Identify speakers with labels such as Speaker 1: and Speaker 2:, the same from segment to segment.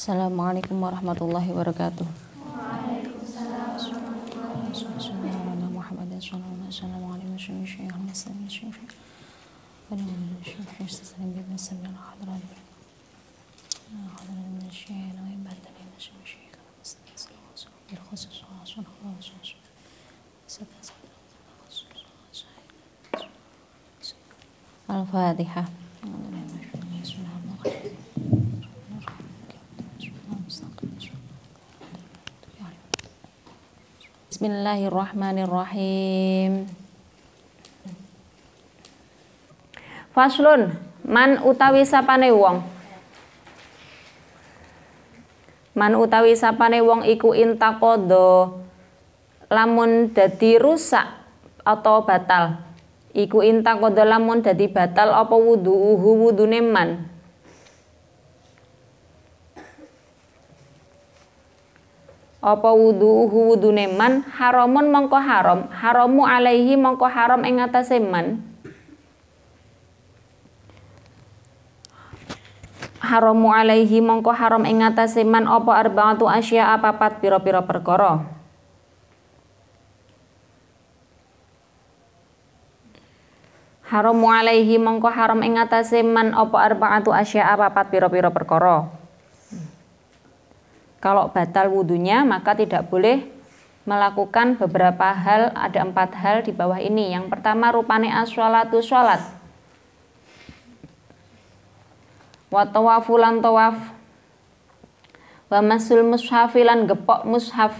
Speaker 1: Assalamualaikum warahmatullahi wabarakatuh. الفاتحه Bismillahirrahmanirrahim. Faslun man utawi sapane wong. Man utawi sapane wong iku intaqodo lamun dadi rusak atau batal. Iku intaqodo lamun dadi batal apa wuduhu wudune man. apa wuduhu wudune neman. haramun mongko haram haramu alaihi mongko haram ing atase man haramu alaihi mongko haram ing atase man apa arbaatu asya papat pira-pira perkara haramu alaihi mongko haram ing atase man apa arbaatu asya papat pira-pira perkara kalau batal wudhunya maka tidak boleh melakukan beberapa hal, ada empat hal di bawah ini. Yang pertama rupane aswalatu sholat. Watawafu lan tawaf. Wamasul mushafilan gepok mushaf.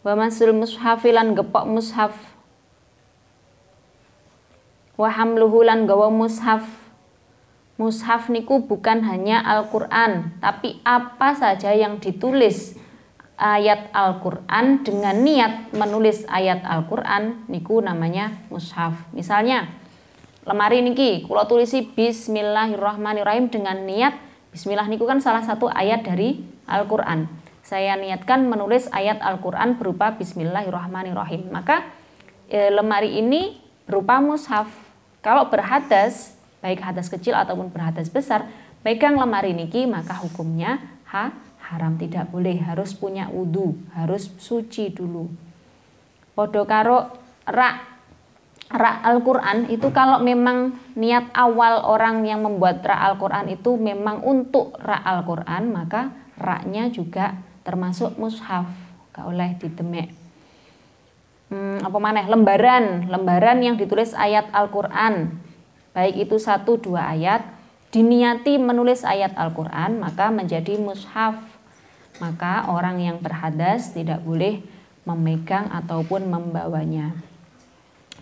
Speaker 1: Wamasul mushafilan gepok mushaf. Wahamluhu lan gawa mushaf Mushaf niku bukan hanya Al-Quran, tapi apa saja yang ditulis ayat Al-Quran dengan niat menulis ayat Al-Quran niku namanya mushaf. Misalnya lemari niki kalau tulisi bismillahirrahmanirrahim dengan niat bismillah niku kan salah satu ayat dari Al-Quran. Saya niatkan menulis ayat Al-Quran berupa bismillahirrahmanirrahim. Maka eh, lemari ini berupa mushaf. Kalau berhadas baik hadas kecil ataupun berhadas besar, pegang lemari niki maka hukumnya ha haram tidak boleh harus punya wudhu harus suci dulu podo karo rak rak Al-Quran itu kalau memang niat awal orang yang membuat rak Al-Quran itu memang untuk rak Al-Quran maka raknya juga termasuk mushaf gak oleh ditemek hmm, apa mana lembaran lembaran yang ditulis ayat Al-Quran baik itu satu dua ayat, diniati menulis ayat Al-Quran, maka menjadi mushaf. Maka orang yang berhadas tidak boleh memegang ataupun membawanya.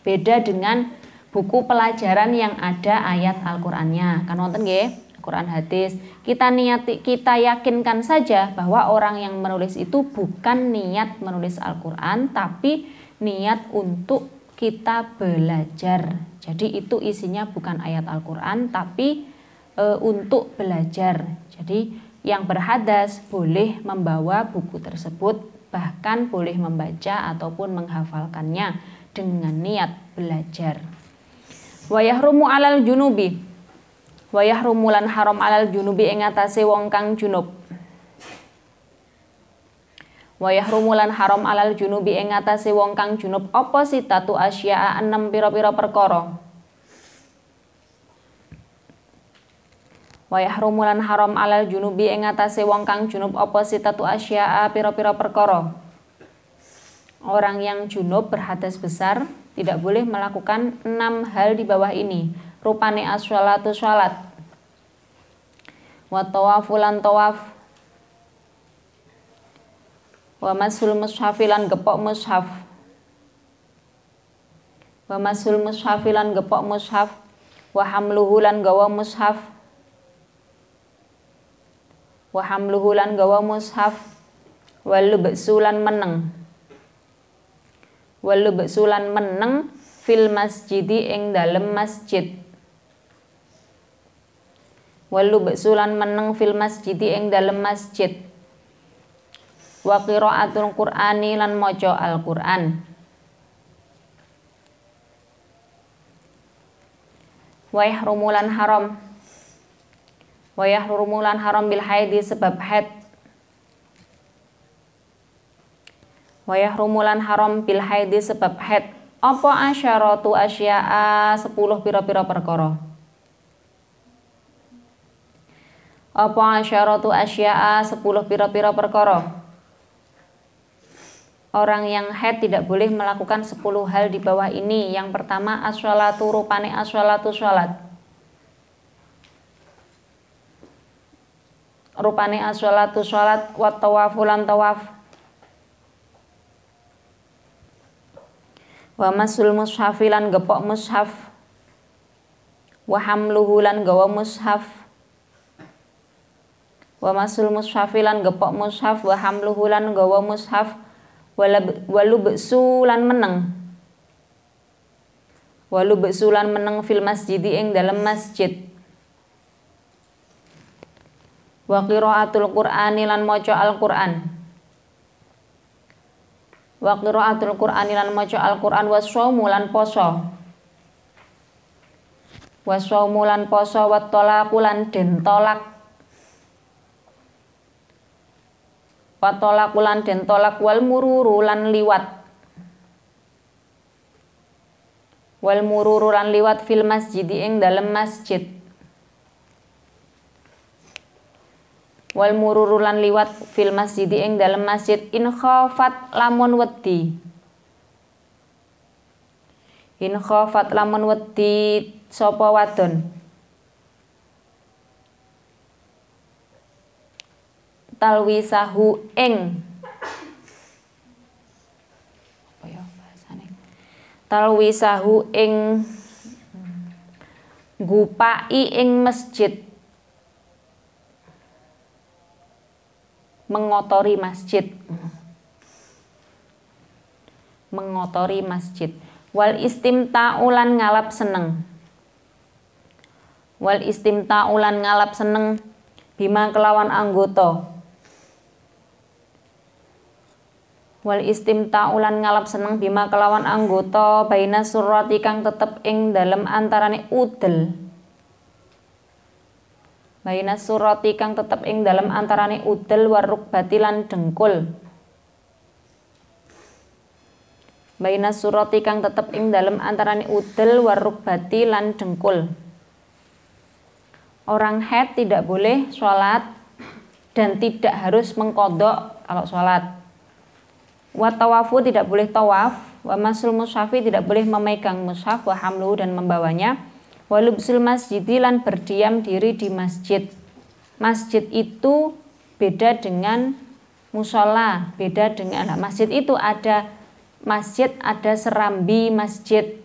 Speaker 1: Beda dengan buku pelajaran yang ada ayat Al-Qur'annya. Kan nonton nggih? Quran hadis. Kita niati kita yakinkan saja bahwa orang yang menulis itu bukan niat menulis Al-Qur'an tapi niat untuk kita belajar. Jadi itu isinya bukan ayat Al-Qur'an tapi e, untuk belajar. Jadi yang berhadas boleh membawa buku tersebut bahkan boleh membaca ataupun menghafalkannya dengan niat belajar. Wayahrumu alal junubi. Wayah Rumulan haram alal junubi ing wong kang junub Wayah rumulan haram alal junubi ing wong kang junub apa sitatu asya'a enam piro-piro perkoro. Wayah rumulan haram alal junubi ing ngatasé wong kang junub apa sitatu asya'a piro-piro perkoro. Orang yang junub berhadas besar tidak boleh melakukan enam hal di bawah ini. Rupane as sholat. Watawafulan tawaf wa masul mushafilan gepok mushaf wa masul mushafilan gepok mushaf wa hamluhu lan gawa mushaf wa hamluhu lan gawa mushaf wal lubsulan meneng wal lubsulan meneng fil masjidi ing dalem masjid wal lubsulan meneng fil masjidi ing dalem masjid wa qiraatul qur'ani lan maca al-Qur'an wa rumulan haram wa rumulan haram bil haidi sebab haid wa rumulan haram bil haidi sebab haid apa asyaratu asya'a 10 pira-pira perkara apa asyaratu asya'a 10 pira-pira perkara orang yang head tidak boleh melakukan 10 hal di bawah ini. Yang pertama aswalatu rupane aswalatu sholat. Rupane aswalatu sholat wat tawafu lan tawaf. Wa masul mushafi lan gepok mushaf. Wa hamluhu lan gawa mushaf. Wa masul mushafi lan gepok mushaf wa hamluhu lan gawa mushaf walu besulan meneng walu besulan meneng fil masjid ing dalam masjid wa qiraatul qur'ani lan maca al-qur'an wa qiraatul qur'ani lan maca al-qur'an wasaumu lan poso wasaumu lan poso wa talaqu lan den tolak Fatolak ulan den tolak wal mururu lan liwat. Wal mururu lan liwat fil masjid ing dalem masjid. Wal mururu lan liwat fil masjid ing dalem masjid in khafat lamun wedi. In khafat lamun wedi sapa wadon. talwisahu ing apa ya bahasane talwisahu ing gupai ing masjid mengotori masjid mengotori masjid wal ulan ngalap seneng wal istimta ulan ngalap seneng bima kelawan anggota wal istimta ulan ngalap seneng bima kelawan anggota baina surati kang tetep ing dalam antarane udel baina surati kang tetep ing dalam antarane udel waruk batilan dengkul baina surati kang tetep ing dalam antarane udel waruk batilan dengkul orang head tidak boleh sholat dan tidak harus mengkodok kalau sholat Watawafu tidak boleh tawaf wa masul mushafi tidak boleh memegang mushaf wa hamlu dan membawanya wa lubsul masjidilan berdiam diri di masjid masjid itu beda dengan musola beda dengan nah, masjid itu ada masjid ada serambi masjid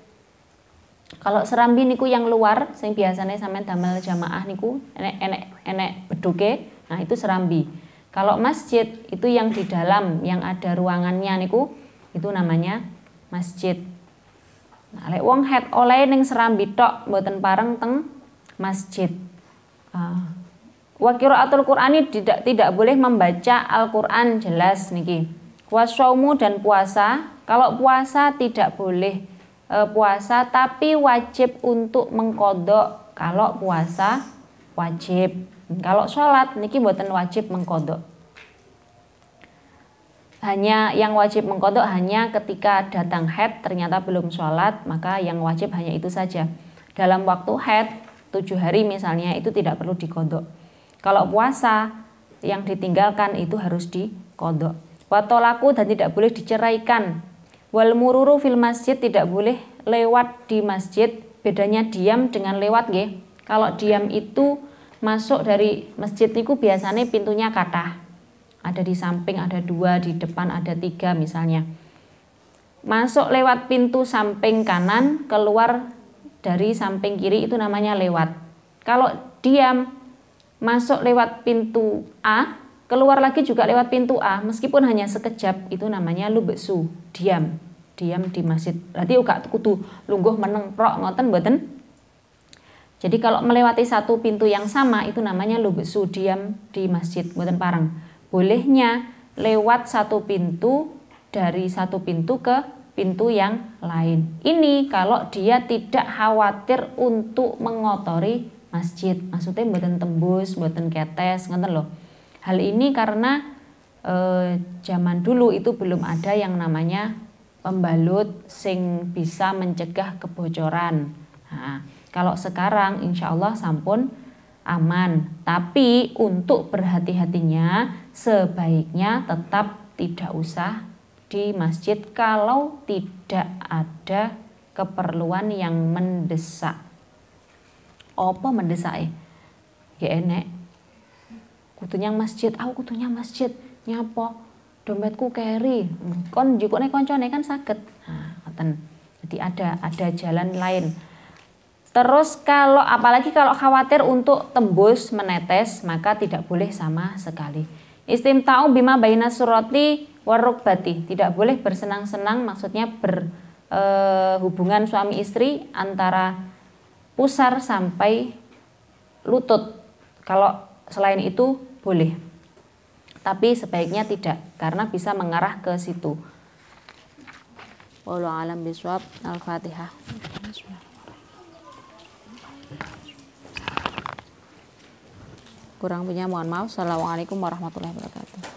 Speaker 1: kalau serambi niku yang luar sing biasanya sampean damel jamaah niku enek enek enek beduke nah itu serambi kalau masjid itu yang di dalam, yang ada ruangannya niku, itu namanya masjid. Nah, lek wong head oleh ning serambi tok mboten pareng teng masjid. Uh, wa qiraatul Qur'ani tidak tidak boleh membaca Al-Qur'an jelas niki. Wasaumu dan puasa, kalau puasa tidak boleh e, puasa tapi wajib untuk mengkodok kalau puasa wajib. Kalau sholat niki buatan wajib mengkodok hanya yang wajib mengkodok hanya ketika datang head ternyata belum sholat maka yang wajib hanya itu saja dalam waktu head tujuh hari misalnya itu tidak perlu dikodok kalau puasa yang ditinggalkan itu harus dikodok watolaku dan tidak boleh diceraikan wal mururu fil masjid tidak boleh lewat di masjid bedanya diam dengan lewat ya kalau diam itu masuk dari masjid itu biasanya pintunya katah. Ada di samping, ada dua, di depan ada tiga misalnya. Masuk lewat pintu samping kanan, keluar dari samping kiri itu namanya lewat. Kalau diam, masuk lewat pintu A, keluar lagi juga lewat pintu A, meskipun hanya sekejap, itu namanya lubesu, diam. Diam di masjid. Berarti uga kutu, lungguh prok ngoten mboten? Jadi kalau melewati satu pintu yang sama itu namanya lubesu diam di masjid buatan parang. Bolehnya lewat satu pintu dari satu pintu ke pintu yang lain. Ini kalau dia tidak khawatir untuk mengotori masjid. Maksudnya buatan tembus, buatan ketes, ngeten loh. Hal ini karena e, zaman dulu itu belum ada yang namanya pembalut sing bisa mencegah kebocoran. Nah, kalau sekarang insya Allah sampun aman. Tapi untuk berhati-hatinya sebaiknya tetap tidak usah di masjid kalau tidak ada keperluan yang mendesak. Apa mendesak ya? Ya enek. Kutunya masjid, aku kutunya masjid. Nyapa? Dompetku carry. Kon jikone koncone kan sakit. Nah, Jadi ada ada jalan lain. Terus kalau apalagi kalau khawatir untuk tembus menetes maka tidak boleh sama sekali. Istimta'u bima baina waruk warukbati. Tidak boleh bersenang-senang maksudnya berhubungan eh, e, suami istri antara pusar sampai lutut. Kalau selain itu boleh. Tapi sebaiknya tidak karena bisa mengarah ke situ. Wallahu alam biswab. Al-Fatihah. Kurang punya mohon maaf. Assalamualaikum warahmatullahi wabarakatuh.